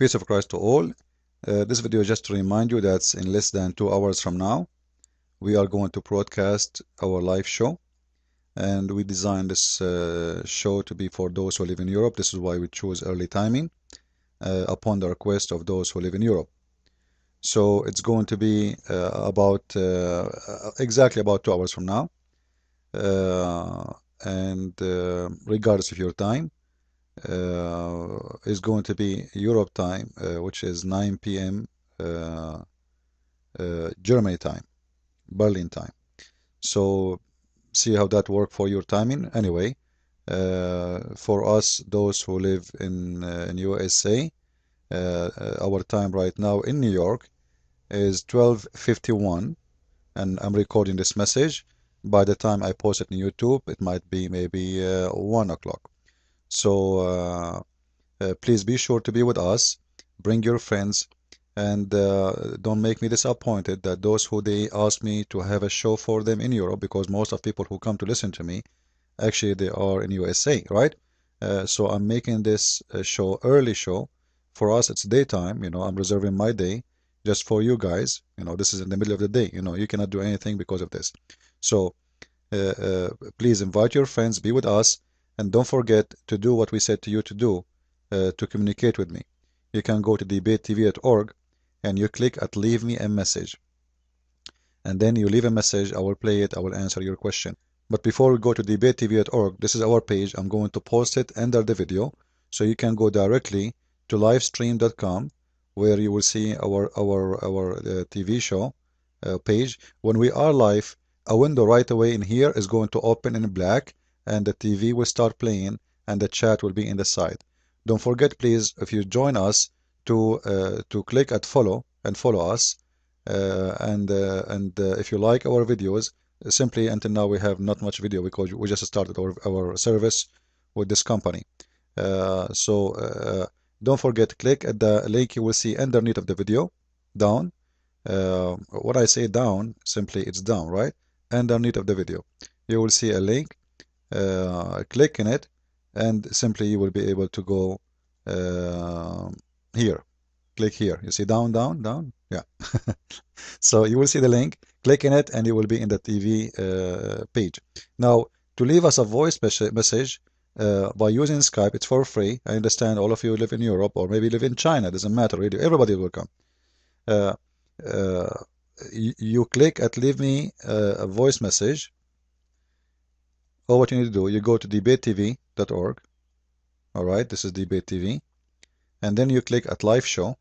Peace of Christ to all. Uh, this video is just to remind you that in less than two hours from now, we are going to broadcast our live show. And we designed this uh, show to be for those who live in Europe. This is why we chose early timing uh, upon the request of those who live in Europe. So it's going to be uh, about uh, exactly about two hours from now. Uh, and regardless of your time, uh, is going to be Europe time, uh, which is 9 p.m. Uh, Germany time, Berlin time. So see how that work for your timing. Anyway, for us, those who live in in USA, our time right now in New York is 12:51 and I'm recording this message. By the time I post it on YouTube, it might be maybe uh, 1 o'clock. So uh, uh, please be sure to be with us. Bring your friends and uh, don't make me disappointed that those who they ask me to have a show for them in Europe because most of people who come to listen to me actually they are in USA right uh, so I'm making this uh, show early show for us it's daytime you know I'm reserving my day just for you guys you know this is in the middle of the day you know you cannot do anything because of this so uh, please invite your friends be with us and don't forget to do what we said to you to do uh, to communicate with me. You can go to debatetv.org and you click at leave me a message. And then you leave a message, I will play it, I will answer your question. But before we go to debatetv.org, this is our page, I'm going to post it under the video, so you can go directly to livestream.com where you will see our, our, our uh, TV show uh, page. When we are live, a window right away in here is going to open in black and the TV will start playing and the chat will be in the side. Don't forget, please, if you join us, to uh, to click at follow and follow us. Uh, and uh, and uh, if you like our videos, simply until now we have not much video because we just started our, our service with this company. Uh, so uh, don't forget, click at the link you will see underneath of the video, down. Uh, what I say down, simply it's down, right? Underneath of the video, you will see a link uh, click in it and simply you will be able to go uh, here click here you see down down down yeah so you will see the link click in it and you will be in the TV uh, page now to leave us a voice message uh, by using Skype it's for free I understand all of you live in Europe or maybe live in China doesn't matter really everybody will come uh, uh you click at leave me a voice message well, what you need to do, you go to debatetv.org. All right, this is debate TV. And then you click at live show.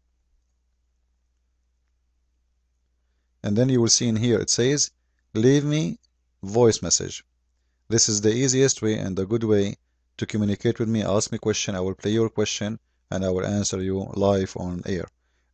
And then you will see in here it says, leave me voice message. This is the easiest way and the good way to communicate with me. Ask me question. I will play your question and I will answer you live on air.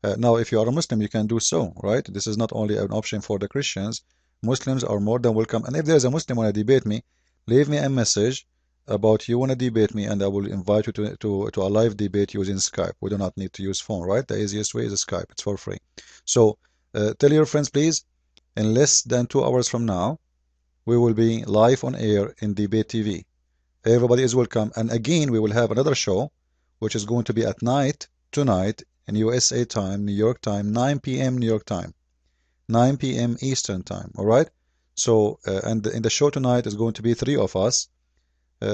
Uh, now, if you are a Muslim, you can do so, right? This is not only an option for the Christians. Muslims are more than welcome. And if there is a Muslim want to debate me, Leave me a message about you want to debate me and I will invite you to, to, to a live debate using Skype. We do not need to use phone, right? The easiest way is Skype. It's for free. So uh, tell your friends, please, in less than two hours from now, we will be live on air in Debate TV. Everybody is welcome. And again, we will have another show, which is going to be at night, tonight, in USA time, New York time, 9 p.m. New York time, 9 p.m. Eastern time, all right? So, uh, and in the show tonight is going to be three of us, uh,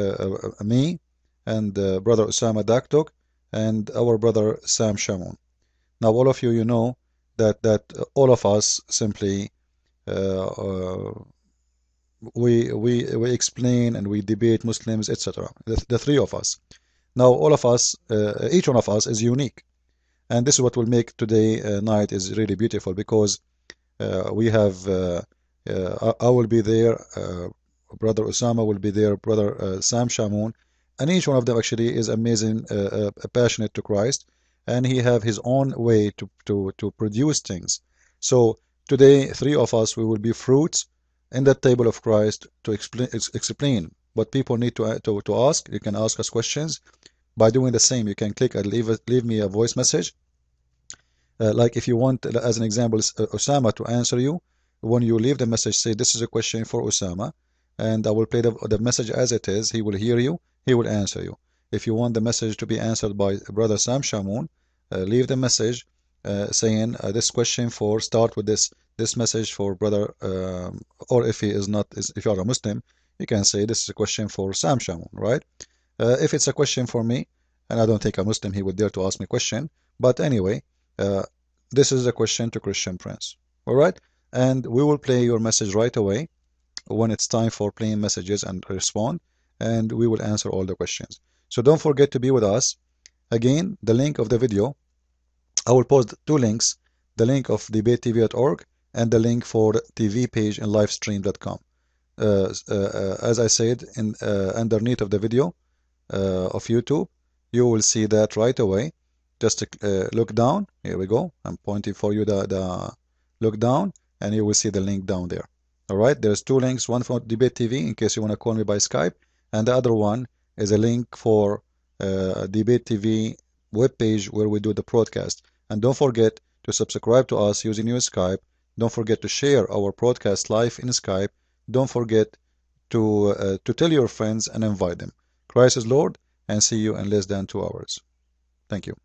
uh me and uh, brother Osama Daktok and our brother Sam Shamon. Now, all of you, you know that that all of us simply uh, we we we explain and we debate Muslims, etc. The, the, three of us. Now, all of us, each one of us is unique and this is what will make today uh, night is really beautiful because uh, we have uh, uh, I, I, will be there. Uh, brother Osama will be there. Brother uh, Sam Shamoon, and each one of them actually is amazing, passionate to Christ, and he have his own way to to to produce things. So today, three of us we will be fruits in the table of Christ to explain. explain. But people need to, to to ask. You can ask us questions by doing the same. You can click and leave leave me a voice message. Uh, like if you want, as an example, Osama to answer you, when you leave the message, say, This is a question for Osama, and I will play the, the message as it is. He will hear you, he will answer you. If you want the message to be answered by Brother Sam Shamoon, uh, leave the message uh, saying uh, this question for start with this this message for brother um, or if he is not is, if you are a muslim you can say this is a question for sam shamoon right uh, if it's a question for me and i don't think a muslim he would dare to ask me question but anyway uh, this is a question to christian prince all right and we will play your message right away when it's time for playing messages and respond and we will answer all the questions so don't forget to be with us again the link of the video I will post two links the link of debatetv.org and the link for TV page and livestream.com uh, uh, as I said in uh, underneath of the video uh, of YouTube you will see that right away just uh, look down here we go I'm pointing for you the, the look down and you will see the link down there. All right, there's two links, one for Debate TV in case you want to call me by Skype, and the other one is a link for uh, Debate TV webpage where we do the broadcast. And don't forget to subscribe to us using your Skype. Don't forget to share our broadcast live in Skype. Don't forget to uh, to tell your friends and invite them. Christ is Lord, and see you in less than two hours. Thank you.